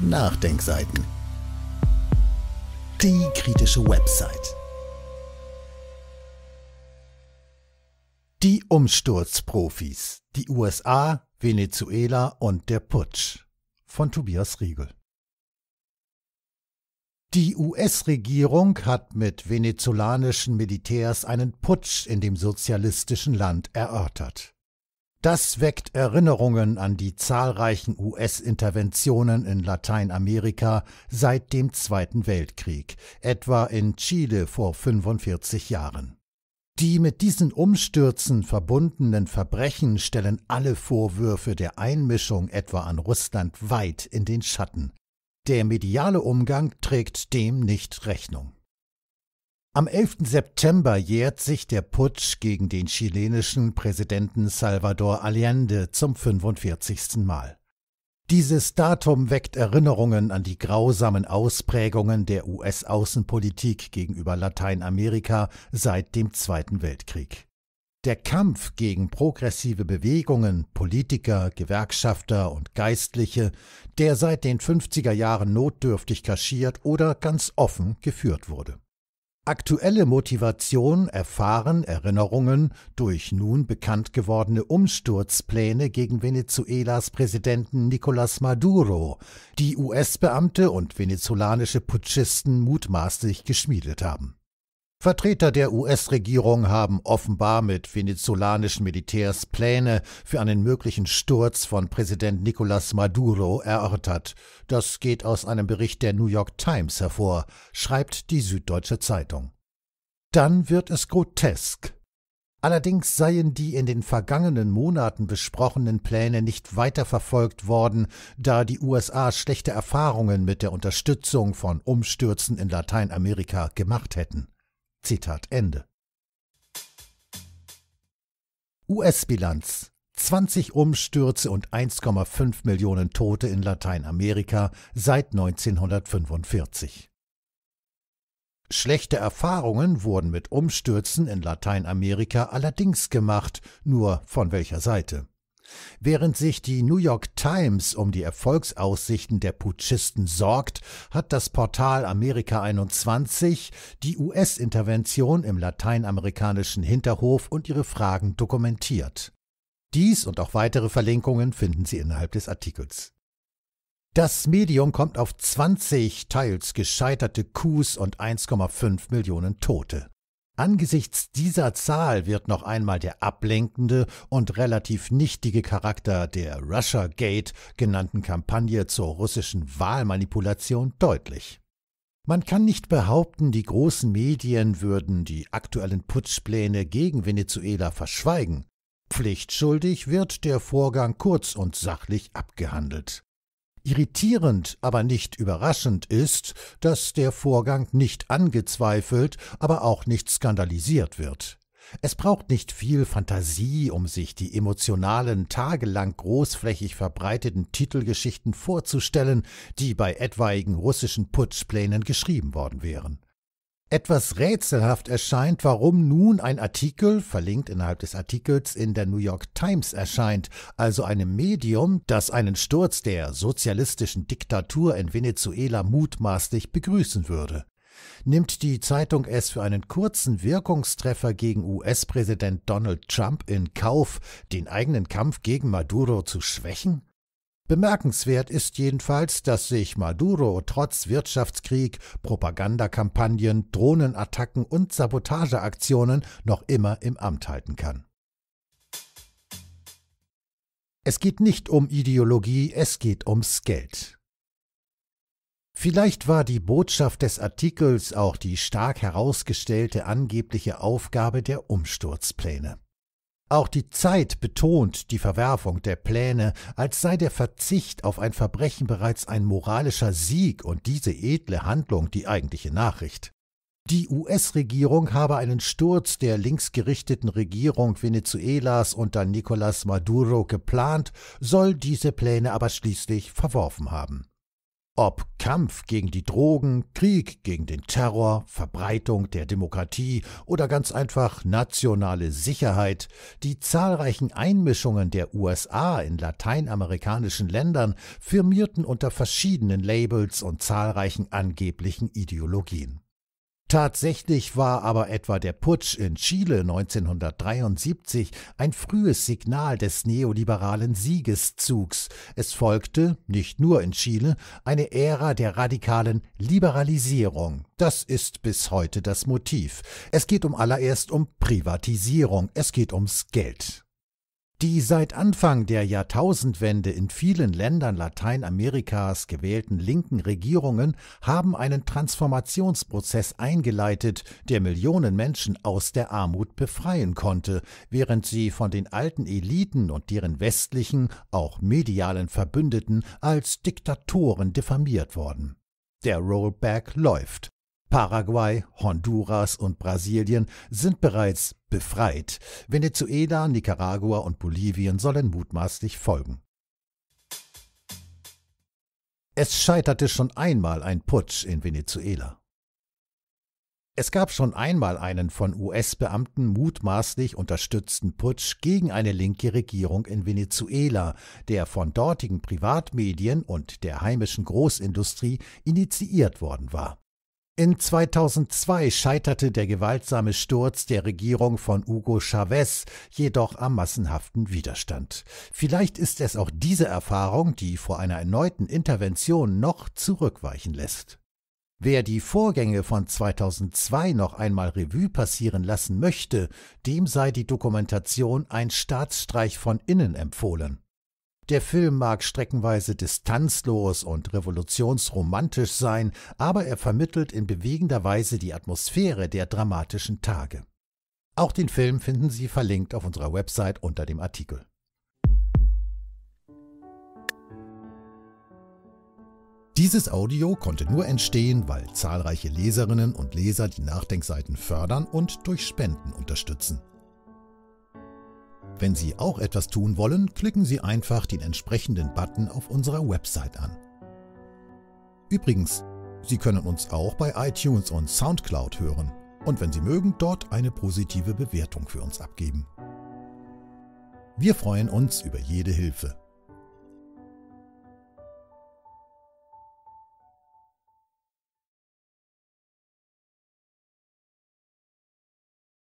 Nachdenkseiten. Die kritische Website. Die Umsturzprofis. Die USA, Venezuela und der Putsch. Von Tobias Riegel. Die US-Regierung hat mit venezolanischen Militärs einen Putsch in dem sozialistischen Land erörtert. Das weckt Erinnerungen an die zahlreichen US-Interventionen in Lateinamerika seit dem Zweiten Weltkrieg, etwa in Chile vor 45 Jahren. Die mit diesen Umstürzen verbundenen Verbrechen stellen alle Vorwürfe der Einmischung etwa an Russland weit in den Schatten. Der mediale Umgang trägt dem nicht Rechnung. Am 11. September jährt sich der Putsch gegen den chilenischen Präsidenten Salvador Allende zum 45. Mal. Dieses Datum weckt Erinnerungen an die grausamen Ausprägungen der US-Außenpolitik gegenüber Lateinamerika seit dem Zweiten Weltkrieg. Der Kampf gegen progressive Bewegungen, Politiker, Gewerkschafter und Geistliche, der seit den 50er Jahren notdürftig kaschiert oder ganz offen geführt wurde. Aktuelle Motivation erfahren Erinnerungen durch nun bekannt gewordene Umsturzpläne gegen Venezuelas Präsidenten Nicolás Maduro, die US-Beamte und venezolanische Putschisten mutmaßlich geschmiedet haben Vertreter der US-Regierung haben offenbar mit venezolanischen Militärs Pläne für einen möglichen Sturz von Präsident Nicolas Maduro erörtert. Das geht aus einem Bericht der New York Times hervor, schreibt die Süddeutsche Zeitung. Dann wird es grotesk. Allerdings seien die in den vergangenen Monaten besprochenen Pläne nicht weiterverfolgt worden, da die USA schlechte Erfahrungen mit der Unterstützung von Umstürzen in Lateinamerika gemacht hätten. Zitat Ende. US-Bilanz 20 Umstürze und 1,5 Millionen Tote in Lateinamerika seit 1945. Schlechte Erfahrungen wurden mit Umstürzen in Lateinamerika allerdings gemacht, nur von welcher Seite. Während sich die New York Times um die Erfolgsaussichten der Putschisten sorgt, hat das Portal Amerika 21 die US-Intervention im lateinamerikanischen Hinterhof und ihre Fragen dokumentiert. Dies und auch weitere Verlinkungen finden Sie innerhalb des Artikels. Das Medium kommt auf 20 teils gescheiterte Coups und 1,5 Millionen Tote. Angesichts dieser Zahl wird noch einmal der ablenkende und relativ nichtige Charakter der Russia Gate genannten Kampagne zur russischen Wahlmanipulation deutlich. Man kann nicht behaupten, die großen Medien würden die aktuellen Putschpläne gegen Venezuela verschweigen. Pflichtschuldig wird der Vorgang kurz und sachlich abgehandelt. Irritierend, aber nicht überraschend ist, dass der Vorgang nicht angezweifelt, aber auch nicht skandalisiert wird. Es braucht nicht viel Fantasie, um sich die emotionalen, tagelang großflächig verbreiteten Titelgeschichten vorzustellen, die bei etwaigen russischen Putschplänen geschrieben worden wären. Etwas rätselhaft erscheint, warum nun ein Artikel, verlinkt innerhalb des Artikels, in der New York Times erscheint, also einem Medium, das einen Sturz der sozialistischen Diktatur in Venezuela mutmaßlich begrüßen würde. Nimmt die Zeitung es für einen kurzen Wirkungstreffer gegen US-Präsident Donald Trump in Kauf, den eigenen Kampf gegen Maduro zu schwächen? Bemerkenswert ist jedenfalls, dass sich Maduro trotz Wirtschaftskrieg, Propagandakampagnen, Drohnenattacken und Sabotageaktionen noch immer im Amt halten kann. Es geht nicht um Ideologie, es geht ums Geld. Vielleicht war die Botschaft des Artikels auch die stark herausgestellte angebliche Aufgabe der Umsturzpläne. Auch die Zeit betont die Verwerfung der Pläne, als sei der Verzicht auf ein Verbrechen bereits ein moralischer Sieg und diese edle Handlung die eigentliche Nachricht. Die US-Regierung habe einen Sturz der linksgerichteten Regierung Venezuelas unter Nicolás Maduro geplant, soll diese Pläne aber schließlich verworfen haben. Ob Kampf gegen die Drogen, Krieg gegen den Terror, Verbreitung der Demokratie oder ganz einfach nationale Sicherheit, die zahlreichen Einmischungen der USA in lateinamerikanischen Ländern firmierten unter verschiedenen Labels und zahlreichen angeblichen Ideologien. Tatsächlich war aber etwa der Putsch in Chile 1973 ein frühes Signal des neoliberalen Siegeszugs. Es folgte, nicht nur in Chile, eine Ära der radikalen Liberalisierung. Das ist bis heute das Motiv. Es geht um allererst um Privatisierung, es geht ums Geld. Die seit Anfang der Jahrtausendwende in vielen Ländern Lateinamerikas gewählten linken Regierungen haben einen Transformationsprozess eingeleitet, der Millionen Menschen aus der Armut befreien konnte, während sie von den alten Eliten und deren westlichen, auch medialen Verbündeten als Diktatoren diffamiert wurden. Der Rollback läuft. Paraguay, Honduras und Brasilien sind bereits befreit. Venezuela, Nicaragua und Bolivien sollen mutmaßlich folgen. Es scheiterte schon einmal ein Putsch in Venezuela. Es gab schon einmal einen von US-Beamten mutmaßlich unterstützten Putsch gegen eine linke Regierung in Venezuela, der von dortigen Privatmedien und der heimischen Großindustrie initiiert worden war. In 2002 scheiterte der gewaltsame Sturz der Regierung von Hugo Chavez jedoch am massenhaften Widerstand. Vielleicht ist es auch diese Erfahrung, die vor einer erneuten Intervention noch zurückweichen lässt. Wer die Vorgänge von 2002 noch einmal Revue passieren lassen möchte, dem sei die Dokumentation Ein Staatsstreich von innen empfohlen. Der Film mag streckenweise distanzlos und revolutionsromantisch sein, aber er vermittelt in bewegender Weise die Atmosphäre der dramatischen Tage. Auch den Film finden Sie verlinkt auf unserer Website unter dem Artikel. Dieses Audio konnte nur entstehen, weil zahlreiche Leserinnen und Leser die Nachdenkseiten fördern und durch Spenden unterstützen. Wenn Sie auch etwas tun wollen, klicken Sie einfach den entsprechenden Button auf unserer Website an. Übrigens, Sie können uns auch bei iTunes und SoundCloud hören und wenn Sie mögen, dort eine positive Bewertung für uns abgeben. Wir freuen uns über jede Hilfe.